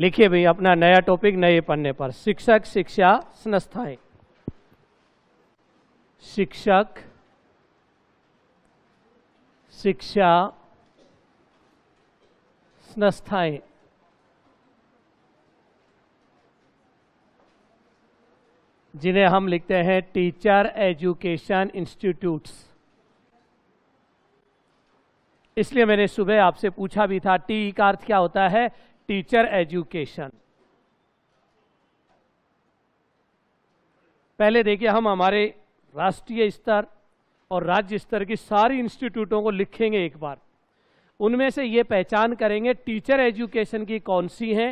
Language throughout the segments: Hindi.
लिखिए भाई अपना नया टॉपिक नए पन्ने पर शिक्षक शिक्षा संस्थाएं शिक्षक शिक्षा संस्थाएं जिन्हें हम लिखते हैं टीचर एजुकेशन इंस्टीट्यूट्स इसलिए मैंने सुबह आपसे पूछा भी था टी का अर्थ क्या होता है टीचर एजुकेशन पहले देखिए हम हमारे राष्ट्रीय स्तर और राज्य स्तर की सारी इंस्टीट्यूटों को लिखेंगे एक बार उनमें से ये पहचान करेंगे टीचर एजुकेशन की कौन सी है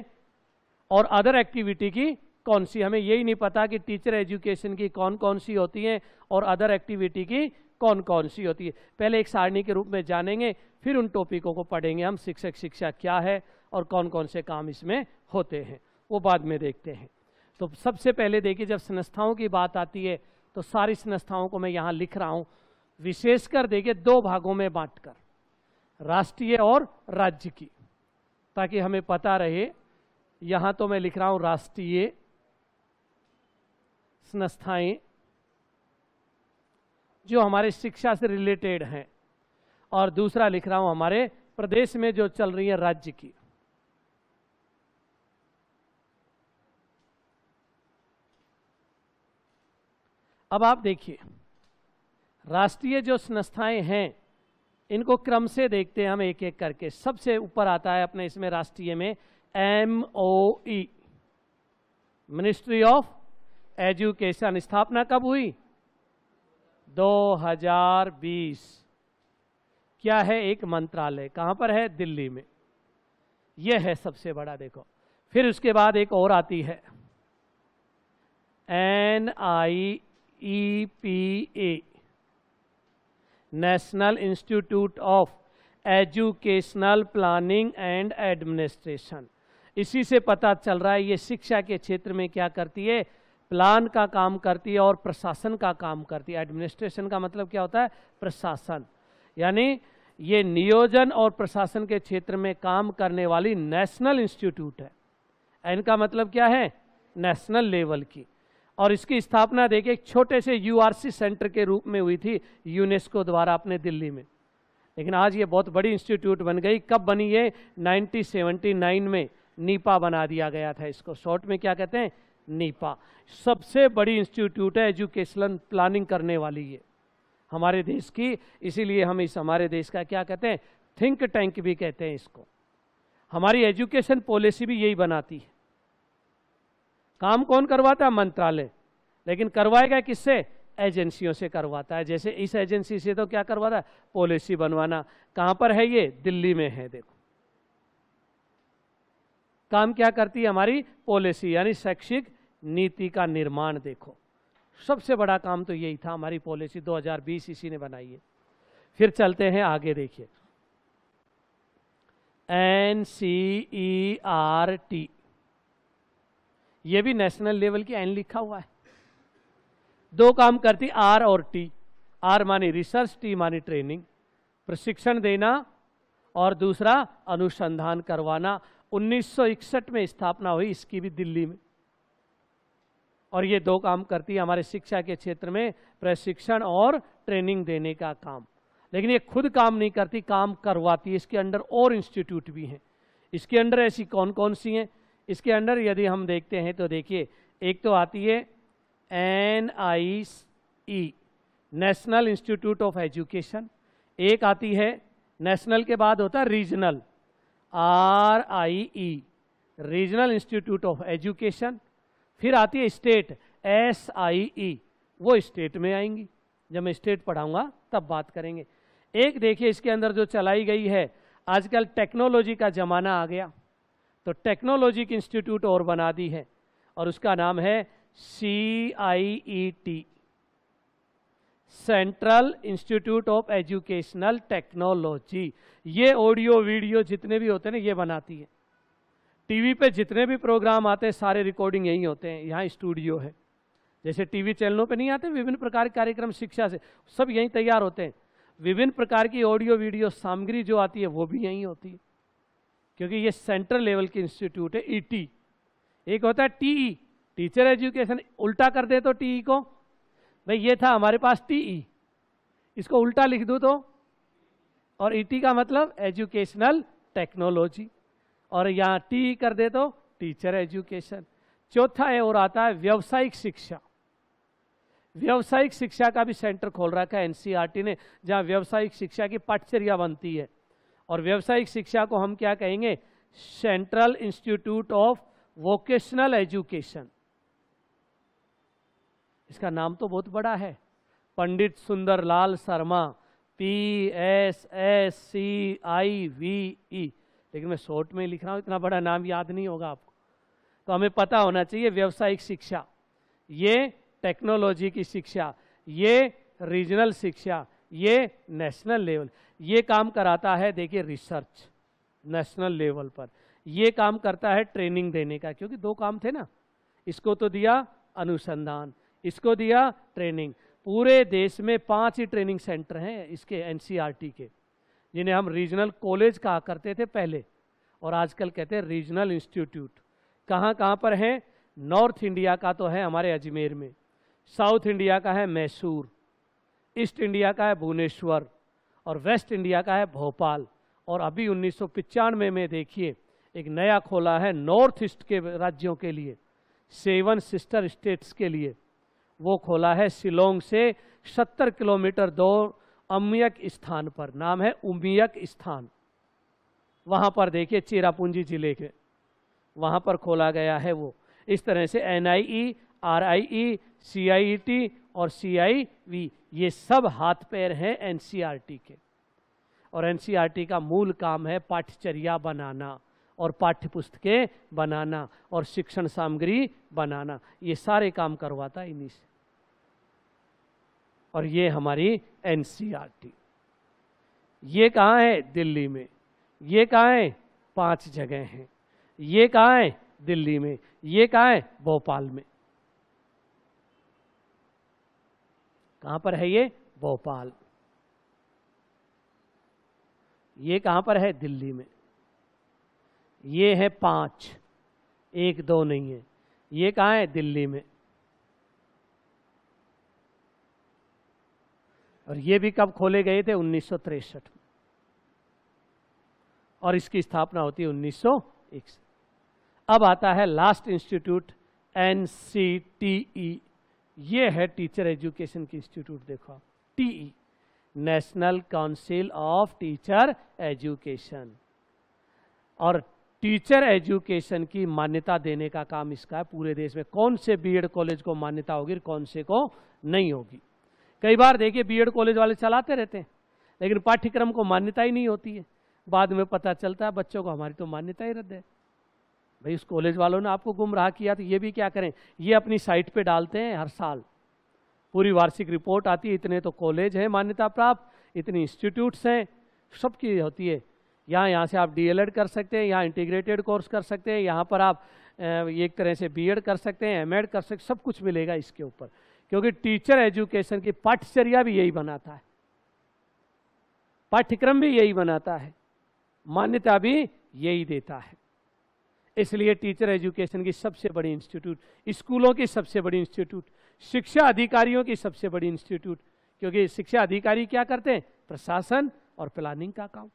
और अदर एक्टिविटी की कौन सी हमें यही नहीं पता कि टीचर एजुकेशन की कौन कौन सी होती है और अदर एक्टिविटी की कौन कौन सी होती है पहले एक सारणी के रूप में जानेंगे फिर उन टॉपिकों को पढ़ेंगे हम शिक्षक शिक्षा क्या है और कौन कौन से काम इसमें होते हैं वो बाद में देखते हैं तो सबसे पहले देखिए जब संस्थाओं की बात आती है तो सारी संस्थाओं को मैं यहाँ लिख रहा हूँ विशेषकर देखिए दो भागों में बांटकर राष्ट्रीय और राज्य की ताकि हमें पता रहे यहाँ तो मैं लिख रहा हूँ राष्ट्रीय संस्थाएं जो हमारे शिक्षा से रिलेटेड हैं और दूसरा लिख रहा हूं हमारे प्रदेश में जो चल रही है राज्य की अब आप देखिए राष्ट्रीय जो संस्थाएं हैं इनको क्रम से देखते हैं हम एक एक करके सबसे ऊपर आता है अपने इसमें राष्ट्रीय में M O E ministry of education स्थापना कब हुई 2020 क्या है एक मंत्रालय कहां पर है दिल्ली में यह है सबसे बड़ा देखो फिर उसके बाद एक और आती है N I E P A national institute of educational planning and administration इसी से पता चल रहा है ये शिक्षा के क्षेत्र में क्या करती है प्लान का काम करती है और प्रशासन का काम करती है एडमिनिस्ट्रेशन का मतलब क्या होता है प्रशासन यानी ये नियोजन और प्रशासन के क्षेत्र में काम करने वाली नेशनल इंस्टीट्यूट है इनका मतलब क्या है नेशनल लेवल की और इसकी स्थापना देखिए एक छोटे से यूआरसी सेंटर के रूप में हुई थी यूनेस्को द्वारा अपने दिल्ली में लेकिन आज ये बहुत बड़ी इंस्टीट्यूट बन गई कब बनी ये 1979 में नीपा बना दिया गया था इसको शॉर्ट में क्या कहते हैं नीपा सबसे बड़ी इंस्टीट्यूट है एजुकेशनल प्लानिंग करने वाली ये हमारे देश की इसीलिए हम इस हमारे देश का क्या कहते हैं थिंक टैंक भी कहते हैं इसको हमारी एजुकेशन पॉलिसी भी यही बनाती है काम कौन करवाता है मंत्रालय लेकिन करवाएगा किससे एजेंसियों से करवाता है जैसे इस एजेंसी से तो क्या करवाता है पॉलिसी बनवाना कहां पर है ये दिल्ली में है देखो काम क्या करती है हमारी पॉलिसी यानी शैक्षिक नीति का निर्माण देखो सबसे बड़ा काम तो यही था हमारी पॉलिसी 2020 इसी ने बनाई है फिर चलते हैं आगे देखिए N C E R T ये भी नेशनल लेवल की एन लिखा हुआ है दो काम करती आर और टी आर माने रिसर्च टी माने ट्रेनिंग प्रशिक्षण देना और दूसरा अनुसंधान करवाना 1961 में स्थापना हुई इसकी भी दिल्ली में और ये दो काम करती है हमारे शिक्षा के क्षेत्र में प्रशिक्षण और ट्रेनिंग देने का काम लेकिन ये खुद काम नहीं करती काम करवाती है इसके अंडर और इंस्टीट्यूट भी हैं इसके अंडर ऐसी कौन कौन सी हैं इसके अंडर यदि हम देखते हैं तो देखिए एक तो आती है N I E national institute of education एक आती है नेशनल के बाद होता है regional R I E regional institute of education फिर आती है स्टेट एस आई ई वो स्टेट में आएंगी जब मैं स्टेट पढ़ाऊंगा तब बात करेंगे एक देखिए इसके अंदर जो चलाई गई है आजकल टेक्नोलॉजी का ज़माना आ गया तो टेक्नोलॉजिक इंस्टीट्यूट और बना दी है और उसका नाम है C I E T central institute of educational technology audio video वीडियो जितने भी होते हैं ना ये बनाती है टीवी पे जितने भी प्रोग्राम आते हैं सारे रिकॉर्डिंग यही होते हैं यहाँ स्टूडियो है जैसे टीवी चैनलों पे नहीं आते विभिन्न प्रकार के कार्यक्रम शिक्षा से सब यहीं तैयार होते हैं विभिन्न प्रकार की ऑडियो वीडियो सामग्री जो आती है वो भी यहीं होती है क्योंकि ये सेंट्रल लेवल के इंस्टीट्यूट है ईटी e एक होता है टीई टीचर एजुकेशन उल्टा कर दे तो टीई e को भाई ये था हमारे पास टीई e। इसको उल्टा लिख दूँ तो और ईटी का मतलब एजुकेशनल टेक्नोलॉजी और यहाँ टीई कर दे तो टीचर एजुकेशन चौथा है और आता है व्यावसायिक शिक्षा व्यावसायिक शिक्षा का भी सेंटर खोल रखा है एनसीईआरटी ने जहाँ व्यावसायिक शिक्षा की पाठचर्या बनती है और व्यावसायिक शिक्षा को हम क्या कहेंगे central institute of vocational education इसका नाम तो बहुत बड़ा है Pandit Sundarlal Sharma P S S C I V E लेकिन मैं शॉर्ट में लिख रहा हूँ इतना बड़ा नाम याद नहीं होगा आपको तो हमें पता होना चाहिए व्यावसायिक शिक्षा ये टेक्नोलॉजी की शिक्षा ये रीजनल शिक्षा ये नेशनल लेवल ये काम कराता है देखिए रिसर्च नेशनल लेवल पर ये काम करता है ट्रेनिंग देने का क्योंकि दो काम थे ना इसको तो दिया अनुसंधान इसको दिया ट्रेनिंग पूरे देश में पांच ही ट्रेनिंग सेंटर हैं इसके एनसीईआरटी e के जिन्हें हम रीजनल कॉलेज कहा करते थे पहले और आजकल कहते हैं रीजनल इंस्टीट्यूट कहाँ कहाँ पर हैं नॉर्थ इंडिया का तो है हमारे अजमेर में साउथ इंडिया का है मैसूर ईस्ट इंडिया का है भुवनेश्वर और वेस्ट इंडिया का है भोपाल और अभी उन्नीस में, में देखिए एक नया खोला है नॉर्थ ईस्ट के राज्यों के लिए सेवन सिस्टर स्टेट्स के लिए वो खोला है शिलोंग से 70 किलोमीटर दूर अमयक स्थान पर नाम है उमियक स्थान वहाँ पर देखिए चेरापूंजी जिले के वहाँ पर खोला गया है वो इस तरह से N R I E C I T और सी आई वी ये सब हाथ पैर हैं एन सी आर टी के और एन सी आर टी का मूल काम है पाठ्यचर्या बनाना और पाठ्य पुस्तकें बनाना और शिक्षण सामग्री बनाना ये सारे काम करवाता है इन्हीं से और ये हमारी एन सी आर टी ये कहाँ है दिल्ली में ये कहाँ है पांच जगह हैं ये कहाँ है दिल्ली में ये कहाँ है भोपाल में कहां पर है ये भोपाल ये कहां पर है दिल्ली में ये है पांच एक दो नहीं है ये कहा है दिल्ली में और ये भी कब खोले गए थे उन्नीस में और इसकी स्थापना होती है उन्नीस अब आता है last institute N C T E ये है टीचर एजुकेशन की इंस्टीट्यूट देखो T TE national council of teacher education और टीचर एजुकेशन की मान्यता देने का काम इसका है पूरे देश में कौन से बीएड कॉलेज को मान्यता होगी और कौन से को नहीं होगी कई बार देखिए बीएड कॉलेज वाले चलाते रहते हैं लेकिन पाठ्यक्रम को मान्यता ही नहीं होती है बाद में पता चलता है बच्चों को हमारी तो मान्यता ही रद्द है भाई उस कॉलेज वालों ने आपको गुमराह किया तो ये भी क्या करें ये अपनी साइट पे डालते हैं हर साल पूरी वार्षिक रिपोर्ट आती है इतने तो कॉलेज हैं मान्यता प्राप्त इतनी इंस्टीट्यूट्स हैं सबकी होती है यहाँ यहाँ से आप डीएलएड कर सकते हैं यहाँ इंटीग्रेटेड कोर्स कर सकते हैं यहाँ पर आप एक तरह से बी कर सकते हैं एम कर सकते सब कुछ मिलेगा इसके ऊपर क्योंकि टीचर एजुकेशन की पाठ्यचर्या भी यही बनाता है पाठ्यक्रम भी यही बनाता है मान्यता भी यही देता है इसलिए टीचर एजुकेशन की सबसे बड़ी इंस्टीट्यूट स्कूलों की सबसे बड़ी इंस्टीट्यूट शिक्षा अधिकारियों की सबसे बड़ी इंस्टीट्यूट क्योंकि शिक्षा अधिकारी क्या करते हैं प्रशासन और प्लानिंग का काम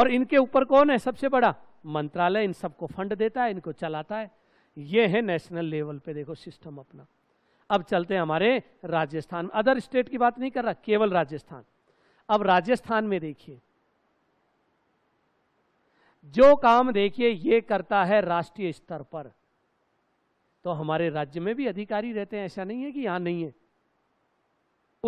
और इनके ऊपर कौन है सबसे बड़ा मंत्रालय इन सबको फंड देता है इनको चलाता है ये है नेशनल लेवल पे देखो सिस्टम अपना अब चलते हैं हमारे राजस्थान अदर स्टेट की बात नहीं कर रहा केवल राजस्थान अब राजस्थान में देखिए जो काम देखिए ये करता है राष्ट्रीय स्तर पर तो हमारे राज्य में भी अधिकारी रहते हैं ऐसा नहीं है कि यहां नहीं है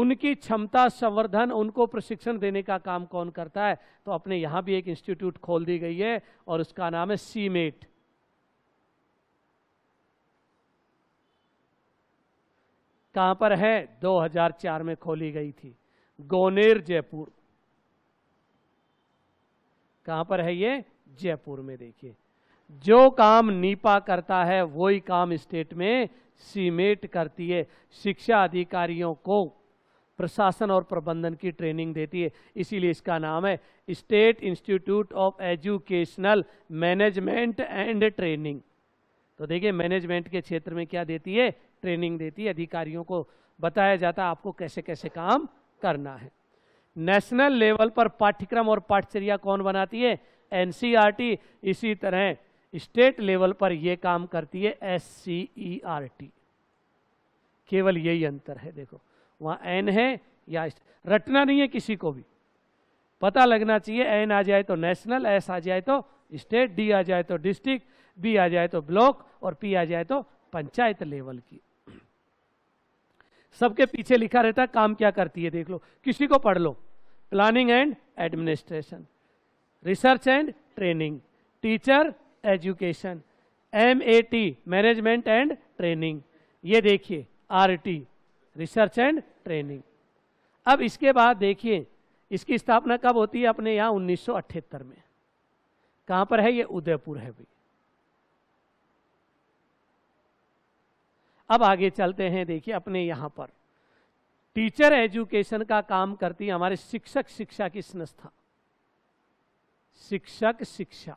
उनकी क्षमता संवर्धन उनको प्रशिक्षण देने का काम कौन करता है तो अपने यहां भी एक इंस्टीट्यूट खोल दी गई है और उसका नाम है सीमेट कहां पर है 2004 में खोली गई थी गोनेर जयपुर कहां पर है ये जयपुर में देखिए जो काम नीपा करता है वही काम स्टेट में सीमेट करती है शिक्षा अधिकारियों को प्रशासन और प्रबंधन की ट्रेनिंग देती है इसीलिए इसका नाम है state institute of educational management and training तो देखिए मैनेजमेंट के क्षेत्र में क्या देती है ट्रेनिंग देती है अधिकारियों को बताया जाता है आपको कैसे कैसे काम करना है नेशनल लेवल पर पाठ्यक्रम और पाठचर्या कौन बनाती है एनसीईआरटी इसी तरह स्टेट लेवल पर यह काम करती है एससीईआरटी केवल यही अंतर है देखो वहां एन है या रटना नहीं है किसी को भी पता लगना चाहिए एन आ जाए तो नेशनल एस आ जाए तो स्टेट डी आ जाए तो डिस्ट्रिक्ट बी आ जाए तो ब्लॉक और पी आ जाए तो पंचायत लेवल की सबके पीछे लिखा रहता है काम क्या करती है देख लो किसी को पढ़ लो planning and administration research and training teacher education M A T management and training ये देखिए R T research and training अब इसके बाद देखिए इसकी स्थापना कब होती है अपने यहाँ 1978 में कहाँ पर है ये उदयपुर है भाई अब आगे चलते हैं देखिए अपने यहाँ पर टीचर एजुकेशन का काम करती है हमारे शिक्षक शिक्षा की संस्था शिक्षक शिक्षा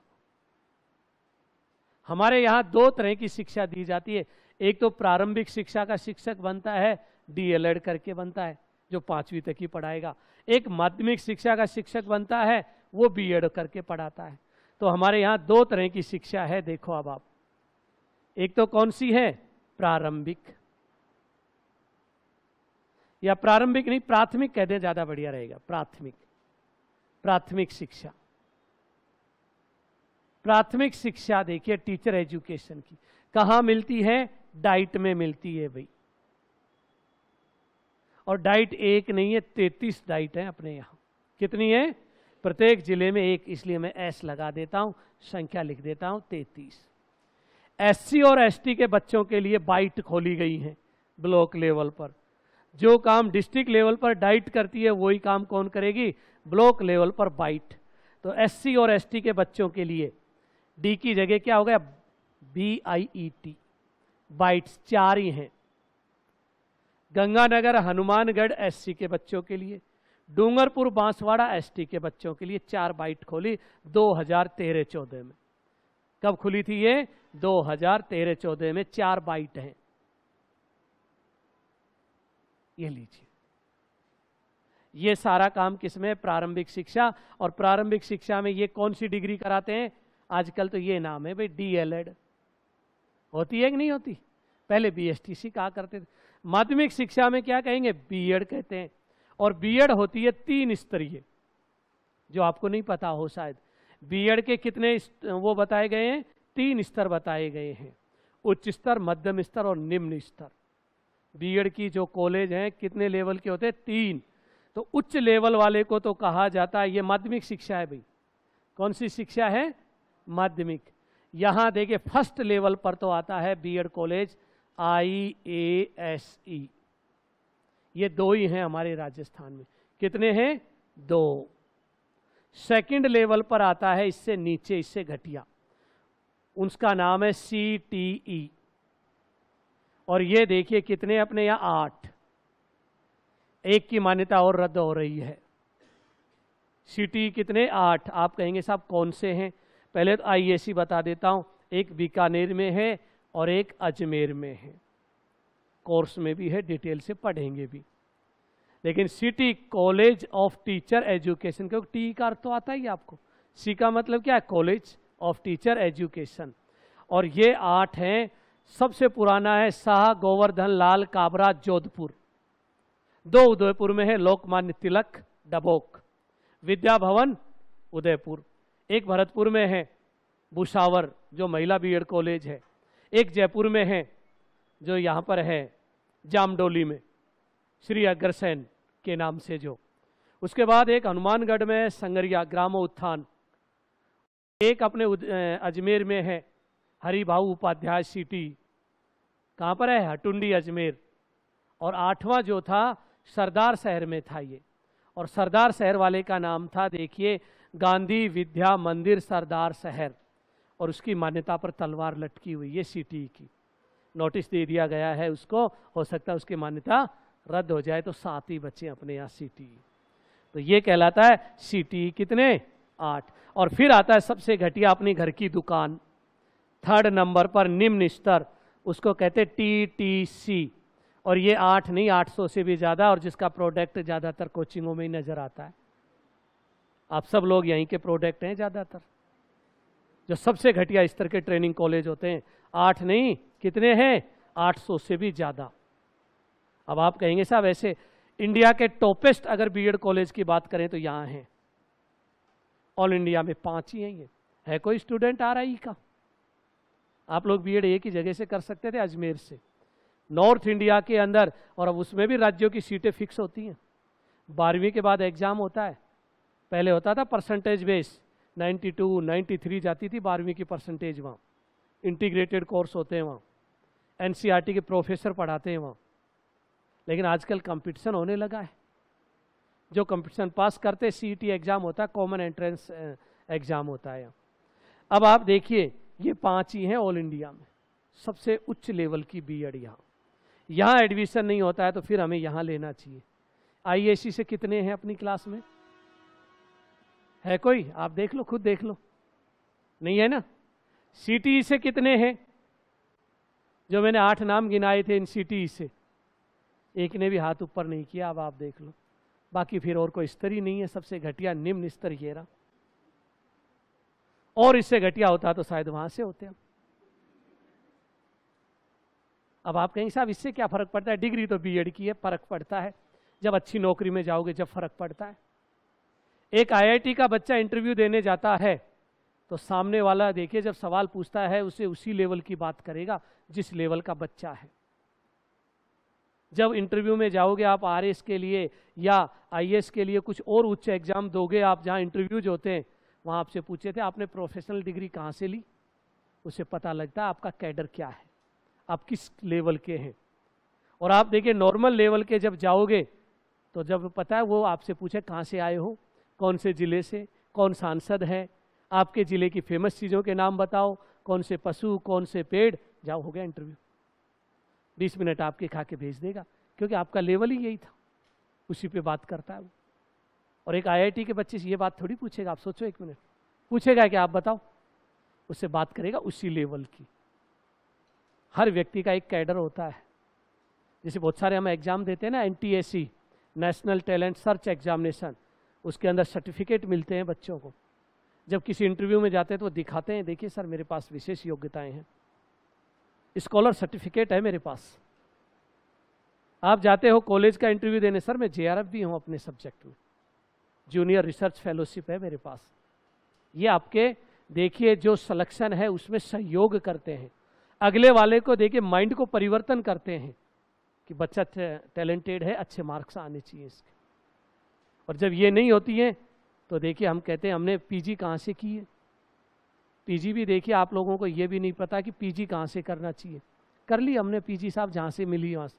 हमारे यहां दो तरह की शिक्षा दी जाती है एक तो प्रारंभिक शिक्षा का शिक्षक बनता है डीएलएड करके बनता है जो पांचवी तक ही पढ़ाएगा एक माध्यमिक शिक्षा का शिक्षक बनता है वो बीएड करके पढ़ाता है तो हमारे यहां दो तरह की शिक्षा है देखो अब आप एक तो कौन सी है प्रारंभिक या प्रारंभिक नहीं प्राथमिक कहते ज्यादा बढ़िया रहेगा प्राथमिक प्राथमिक शिक्षा प्राथमिक शिक्षा देखिए टीचर एजुकेशन की कहा मिलती है डाइट में मिलती है भाई और डाइट एक नहीं है तैतीस डाइट है अपने यहां कितनी है प्रत्येक जिले में एक इसलिए मैं एस लगा देता हूं संख्या लिख देता हूं तैतीस एससी और एसटी के बच्चों के लिए बाइट खोली गई है ब्लॉक लेवल पर जो काम डिस्ट्रिक्ट लेवल पर डाइट करती है वही काम कौन करेगी ब्लॉक लेवल पर बाइट तो एससी और एसटी के बच्चों के लिए डी की जगह क्या हो गया B I E T BITEs चार ही हैं गंगानगर हनुमानगढ़ एससी के बच्चों के लिए डूंगरपुर बांसवाड़ा एसटी के बच्चों के लिए चार बाइट खोली 2013-14 में कब खुली थी ये 2013-14 में चार बाइट हैं ये लीजिए ये सारा काम किसमें प्रारंभिक शिक्षा और प्रारंभिक शिक्षा में ये कौन सी डिग्री कराते हैं आजकल तो ये नाम है भाई डी एल एड होती है कि नहीं होती पहले बी एस टी सी कहा करते थे माध्यमिक शिक्षा में क्या कहेंगे बी एड कहते हैं और बी एड होती है तीन स्तरीय जो आपको नहीं पता हो शायद बी एड के कितने वो बताए गए हैं तीन स्तर बताए गए हैं उच्च स्तर मध्यम स्तर और निम्न स्तर बी एड की जो कॉलेज हैं कितने लेवल के होते हैं तीन तो उच्च लेवल वाले को तो कहा जाता है ये माध्यमिक शिक्षा है भाई कौन सी शिक्षा है माध्यमिक यहाँ देखिए फर्स्ट लेवल पर तो आता है BEd college I A S E ये दो ही हैं हमारे राजस्थान में कितने हैं दो सेकंड लेवल पर आता है इससे नीचे इससे घटिया उसका नाम है सी टी ई और ये देखिए कितने अपने यहाँ आठ एक की मान्यता और रद्द हो रही है सी टी e कितने आठ आप कहेंगे साहब कौन से हैं पहले तो आईएसी बता देता हूँ एक बीकानेर में है और एक अजमेर में है कोर्स में भी है डिटेल से पढ़ेंगे भी लेकिन C T college of teacher education क्योंकि टी का अर्थ तो आता ही आपको सी का मतलब क्या है कॉलेज ऑफ टीचर एजुकेशन और ये आठ हैं सबसे पुराना है शाह गोवर्धन लाल काबरा जोधपुर दो उदयपुर में है लोकमान्य तिलक डबोक विद्या भवन उदयपुर एक भरतपुर में है बुशावर जो महिला बीएड कॉलेज है एक जयपुर में है जो यहाँ पर है जामडोली में श्री अग्रसेन के नाम से जो उसके बाद एक हनुमानगढ़ में संगरिया ग्राम उत्थान एक अपने अजमेर में है भाऊ उपाध्याय सिटी कहाँ पर है हटुंडी अजमेर और आठवां जो था सरदार शहर में था ये और सरदार शहर वाले का नाम था देखिए गांधी विद्या मंदिर सरदार शहर और उसकी मान्यता पर तलवार लटकी हुई है सिटी e की नोटिस दे दिया गया है उसको हो सकता है उसकी मान्यता रद्द हो जाए तो सात ही बच्चे अपने यहाँ सिटी e। तो ये कहलाता है सिटी e कितने आठ और फिर आता है सबसे घटिया अपनी घर की दुकान थर्ड नंबर पर निम्न स्तर उसको कहते टी टी सी और ये आठ नहीं आठ सौ से भी ज़्यादा और जिसका प्रोडक्ट ज़्यादातर कोचिंगों में ही नज़र आता है आप सब लोग यहीं के प्रोडक्ट हैं ज़्यादातर जो सबसे घटिया स्तर के ट्रेनिंग कॉलेज होते हैं आठ नहीं कितने हैं आठ सौ से भी ज़्यादा अब आप कहेंगे साहब ऐसे इंडिया के टॉपेस्ट अगर बीएड कॉलेज की बात करें तो यहाँ हैं ऑल इंडिया में पाँच ही हैं ये है कोई स्टूडेंट आ रही का आप लोग बी एक ही जगह से कर सकते थे अजमेर से नॉर्थ इंडिया के अंदर और अब उसमें भी राज्यों की सीटें फिक्स होती हैं बारहवीं के बाद एग्जाम होता है पहले होता था परसेंटेज बेस 92, 93 जाती थी बारहवीं की परसेंटेज वहाँ इंटीग्रेटेड कोर्स होते हैं वहाँ एन e के प्रोफेसर पढ़ाते हैं वहाँ लेकिन आजकल कंपटीशन होने लगा है जो कंपटीशन पास करते सी एग्ज़ाम e होता है कॉमन एंट्रेंस एग्ज़ाम होता है अब आप देखिए ये पाँच ही हैं ऑल इंडिया में सबसे उच्च लेवल की बी एड e यहाँ यहाँ एडमिशन नहीं होता है तो फिर हमें यहाँ लेना चाहिए आईएससी से कितने हैं अपनी क्लास में है कोई आप देख लो खुद देख लो नहीं है ना सिटी e से कितने हैं जो मैंने आठ नाम गिनाए थे इन सिटी e से एक ने भी हाथ ऊपर नहीं किया अब आप देख लो बाकी फिर और कोई स्तर ही नहीं है सबसे घटिया निम्न स्तर ये रहा और इससे घटिया होता तो शायद वहां से होते हम अब आप कहेंगे साहब इससे क्या फर्क पड़ता है डिग्री तो बीएड की है फर्क पड़ता है जब अच्छी नौकरी में जाओगे जब फर्क पड़ता है एक आईआईटी का बच्चा इंटरव्यू देने जाता है तो सामने वाला देखिए जब सवाल पूछता है उसे उसी लेवल की बात करेगा जिस लेवल का बच्चा है जब इंटरव्यू में जाओगे आप आर के लिए या आई के लिए कुछ और उच्च एग्जाम दोगे आप जहाँ इंटरव्यूज होते हैं वहाँ आपसे पूछे थे आपने प्रोफेशनल डिग्री कहाँ से ली उसे पता लगता है आपका कैडर क्या है आप किस लेवल के हैं और आप देखिए नॉर्मल लेवल के जब जाओगे तो जब पता है वो आपसे पूछे कहाँ से आए हो कौन से ज़िले से कौन सांसद हैं आपके ज़िले की फेमस चीज़ों के नाम बताओ कौन से पशु कौन से पेड़ जाओ हो गया इंटरव्यू बीस मिनट आपके खा के भेज देगा क्योंकि आपका लेवल ही यही था उसी पे बात करता है वो और एक आईआईटी के बच्चे से ये बात थोड़ी पूछेगा आप सोचो एक मिनट पूछेगा कि आप बताओ उससे बात करेगा उसी लेवल की हर व्यक्ति का एक कैडर होता है जैसे बहुत सारे हम एग्जाम देते हैं ना N national talent search examination उसके अंदर सर्टिफिकेट मिलते हैं बच्चों को जब किसी इंटरव्यू में जाते हैं तो वो दिखाते हैं देखिए सर मेरे पास विशेष योग्यताएं हैं स्कॉलर सर्टिफिकेट है मेरे पास आप जाते हो कॉलेज का इंटरव्यू देने सर मैं जे भी हूँ अपने सब्जेक्ट में जूनियर रिसर्च फेलोशिप है मेरे पास ये आपके देखिए जो सलेक्शन है उसमें सहयोग करते हैं अगले वाले को देखिए माइंड को परिवर्तन करते हैं कि बच्चा टैलेंटेड है अच्छे मार्क्स आने चाहिए इसके और जब ये नहीं होती हैं तो देखिए हम कहते हैं हमने पीजी कहाँ से की है पीजी भी देखिए आप लोगों को ये भी नहीं पता कि पीजी कहाँ से करना चाहिए कर ली हमने पीजी साहब जहाँ से मिली वहाँ से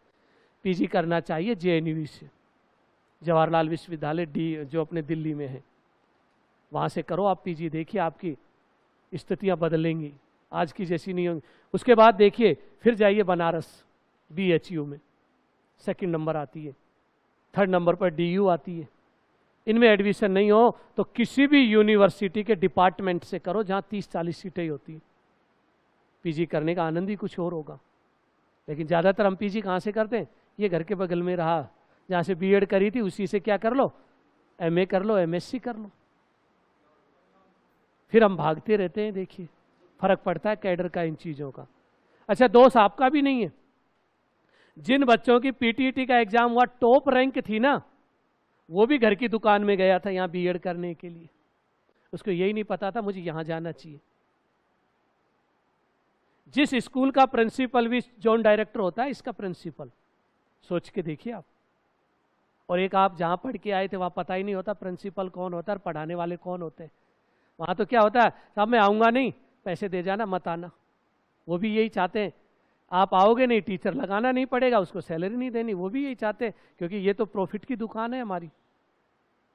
पीजी करना चाहिए जे e से जवाहरलाल विश्वविद्यालय डी जो अपने दिल्ली में है वहाँ से करो आप पीजी देखिए आपकी स्थितियाँ बदलेंगी आज की जैसी नहीं होंगी उसके बाद देखिए फिर जाइए बनारस बी में सेकेंड नंबर आती है थर्ड नंबर पर डी आती है इनमें एडमिशन नहीं हो तो किसी भी यूनिवर्सिटी के डिपार्टमेंट से करो जहाँ तीस चालीस सीटें होती पीजी करने का आनंद ही कुछ और होगा लेकिन ज़्यादातर हम पीजी कहाँ से करते हैं ये घर के बगल में रहा जहाँ से बीएड करी थी उसी से क्या कर लो एमए कर लो एमएससी कर लो फिर हम भागते रहते हैं देखिए फर्क पड़ता है कैडर का इन चीज़ों का अच्छा दोष आपका भी नहीं है जिन बच्चों की पीटीटी e का एग्जाम हुआ टॉप रैंक थी ना वो भी घर की दुकान में गया था यहाँ बी करने के लिए उसको यही नहीं पता था मुझे यहाँ जाना चाहिए जिस स्कूल का प्रिंसिपल भी जोन डायरेक्टर होता है इसका प्रिंसिपल सोच के देखिए आप और एक आप जहाँ पढ़ के आए थे वहाँ पता ही नहीं होता प्रिंसिपल कौन होता है और पढ़ाने वाले कौन होते हैं वहाँ तो क्या होता है साहब मैं आऊँगा नहीं पैसे दे जाना मत आना वो भी यही चाहते हैं आप आओगे नहीं टीचर लगाना नहीं पड़ेगा उसको सैलरी नहीं देनी वो भी यही चाहते क्योंकि ये तो प्रॉफिट की दुकान है हमारी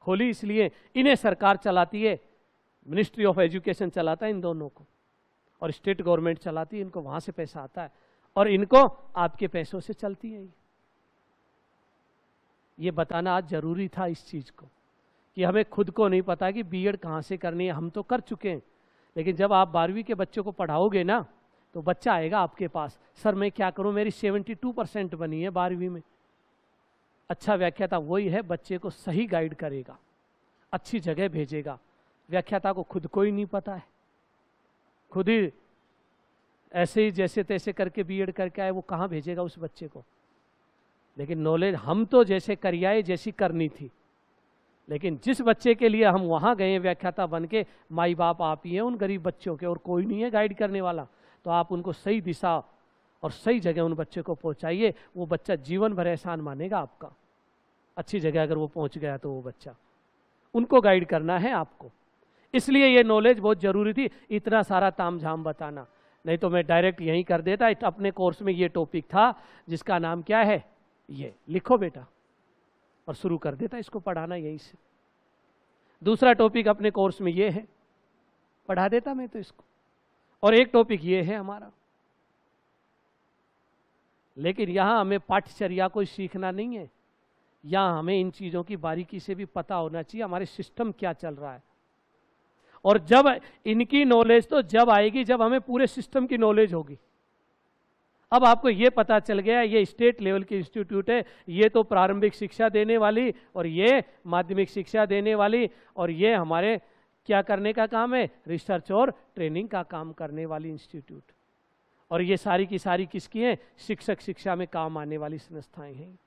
खोली इसलिए इन्हें सरकार चलाती है मिनिस्ट्री ऑफ एजुकेशन चलाता है इन दोनों को और स्टेट गवर्नमेंट चलाती है इनको वहां से पैसा आता है और इनको आपके पैसों से चलती है ये ये बताना आज जरूरी था इस चीज को कि हमें खुद को नहीं पता कि बीएड कहाँ से करनी है हम तो कर चुके हैं लेकिन जब आप बारहवीं के बच्चों को पढ़ाओगे ना तो बच्चा आएगा आपके पास सर मैं क्या करूं मेरी 72 परसेंट बनी है बारहवीं में अच्छा व्याख्याता वही है बच्चे को सही गाइड करेगा अच्छी जगह भेजेगा व्याख्याता को खुद को ही नहीं पता है खुद ही ऐसे ही जैसे तैसे करके बीएड करके आए वो कहाँ भेजेगा उस बच्चे को लेकिन नॉलेज हम तो जैसे करियाए जैसी करनी थी लेकिन जिस बच्चे के लिए हम वहाँ गए व्याख्याता बन के माई बाप आप ही हैं उन गरीब बच्चों के और कोई नहीं है गाइड करने वाला तो आप उनको सही दिशा और सही जगह उन बच्चे को पहुंचाइए वो बच्चा जीवन भर एहसान मानेगा आपका अच्छी जगह अगर वो पहुंच गया तो वो बच्चा उनको गाइड करना है आपको इसलिए ये नॉलेज बहुत ज़रूरी थी इतना सारा ताम झाम बताना नहीं तो मैं डायरेक्ट यहीं कर देता अपने कोर्स में ये टॉपिक था जिसका नाम क्या है ये लिखो बेटा और शुरू कर देता इसको पढ़ाना यहीं से दूसरा टॉपिक अपने कोर्स में ये है पढ़ा देता मैं तो इसको और एक टॉपिक ये है हमारा लेकिन यहाँ हमें पाठचर्या कोई सीखना नहीं है यहाँ हमें इन चीज़ों की बारीकी से भी पता होना चाहिए हमारे सिस्टम क्या चल रहा है और जब इनकी नॉलेज तो जब आएगी जब हमें पूरे सिस्टम की नॉलेज होगी अब आपको ये पता चल गया ये स्टेट लेवल की इंस्टीट्यूट है ये तो प्रारंभिक शिक्षा देने वाली और ये माध्यमिक शिक्षा देने वाली और ये हमारे क्या करने का काम है रिसर्च और ट्रेनिंग का काम करने वाली इंस्टीट्यूट और ये सारी की सारी किसकी हैं शिक्षक शिक्षा में काम आने वाली संस्थाएं हैं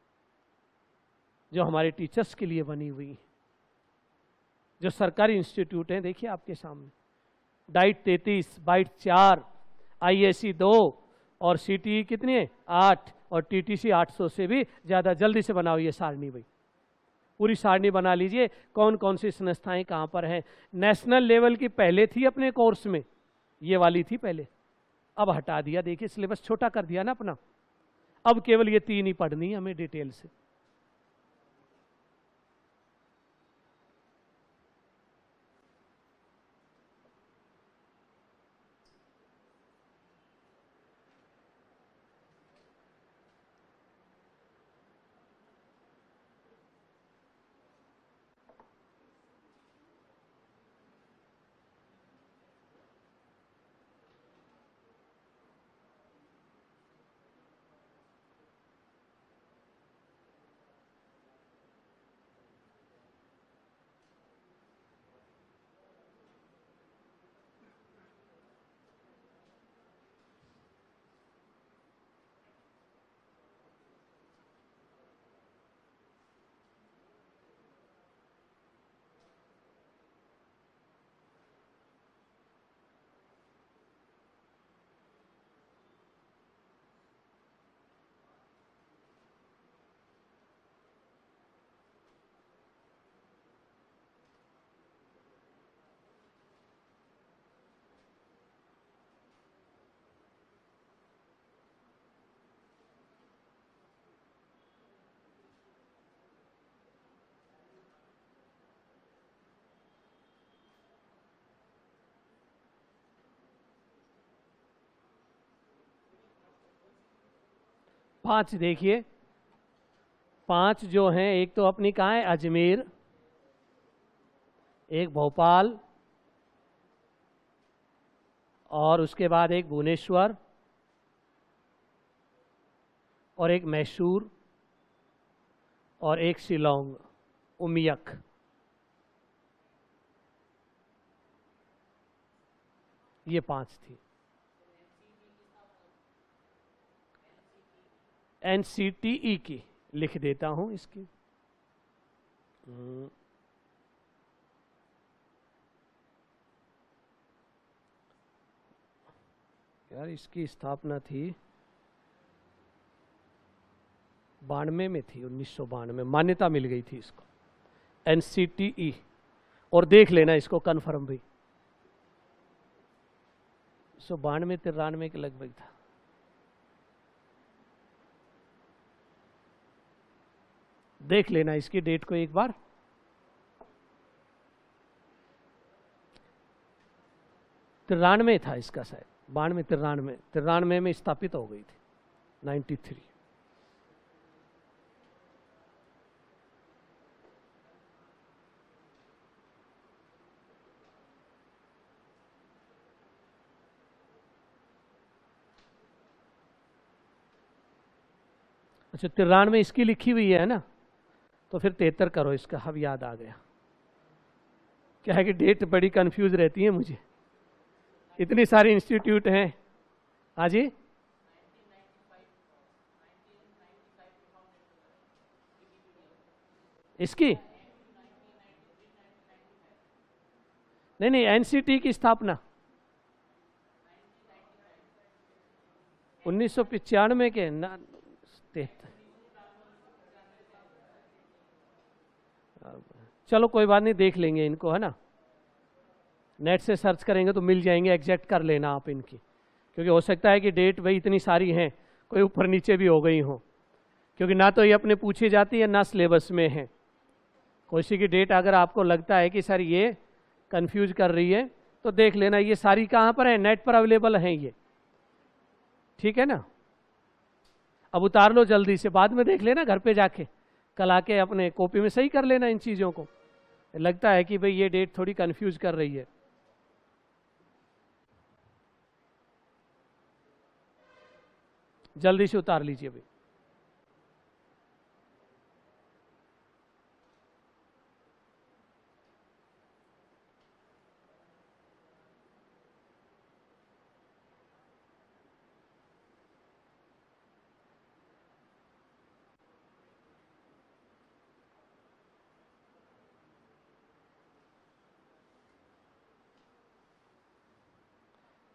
जो हमारे टीचर्स के लिए बनी हुई जो सरकारी इंस्टीट्यूट हैं देखिए आपके सामने डाइट तैतीस बाइट चार सी दो और टी e कितनी है आठ और टीटीसी 800 से भी ज़्यादा जल्दी से बनाओ ये सारणी भाई पूरी सारणी बना लीजिए कौन कौन सी संस्थाएं कहाँ पर हैं नेशनल लेवल की पहले थी अपने कोर्स में ये वाली थी पहले अब हटा दिया देखिए सिलेबस छोटा कर दिया ना अपना अब केवल ये तीन ही पढ़नी है हमें डिटेल से पांच देखिए पांच जो हैं एक तो अपनी कहाँ है अजमेर एक भोपाल और उसके बाद एक भुवनेश्वर और एक मैसूर और एक शिलोंग उमियक ये पांच थी एन सी टी ई की लिख देता हूं इसकी हम्म। यार इसकी स्थापना थी बानवे में थी उन्नीस सौ बानवे मान्यता मिल गई थी इसको एन सी टी ई और देख लेना इसको कन्फर्म भी सौ बानवे तिरानवे के लगभग था देख लेना इसकी डेट को एक बार तिरानवे था इसका शायद बानवे तिरानवे तिरानवे में स्थापित हो गई थी 93 अच्छा तिरानवे इसकी लिखी हुई है ना तो फिर तेहतर करो इसका हब याद आ गया क्या है कि डेट बड़ी कंफ्यूज रहती है मुझे इतनी सारी इंस्टीट्यूट हैं हाँ जी इसकी नहीं नहीं एनसीटी की स्थापना उन्नीस सौ के ना चलो कोई बात नहीं देख लेंगे इनको है ना नेट से सर्च करेंगे तो मिल जाएंगे एग्जैक्ट कर लेना आप इनकी क्योंकि हो सकता है कि डेट भाई इतनी सारी हैं कोई ऊपर नीचे भी हो गई हो क्योंकि ना तो ये अपने पूछी जाती है ना सिलेबस में है कोशी की डेट अगर आपको लगता है कि सर ये कंफ्यूज कर रही है तो देख लेना ये सारी कहाँ पर है नेट पर अवेलेबल हैं ये ठीक है ना अब उतार लो जल्दी से बाद में देख लेना घर पे जाके कल आके अपने कॉपी में सही कर लेना इन चीज़ों को लगता है कि भाई ये डेट थोड़ी कन्फ्यूज कर रही है जल्दी से उतार लीजिए भाई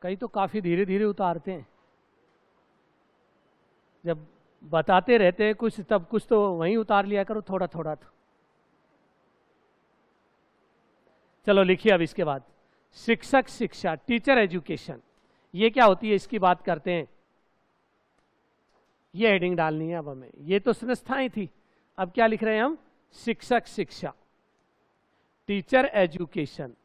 कई तो काफ़ी धीरे धीरे उतारते हैं जब बताते रहते हैं कुछ तब कुछ तो वहीं उतार लिया करो थोड़ा थोड़ा तो चलो लिखिए अब इसके बाद शिक्षक शिक्षा टीचर एजुकेशन ये क्या होती है इसकी बात करते हैं ये हेडिंग डालनी है अब हमें ये तो संस्थाएं थी अब क्या लिख रहे हैं हम शिक्षक शिक्षा टीचर एजुकेशन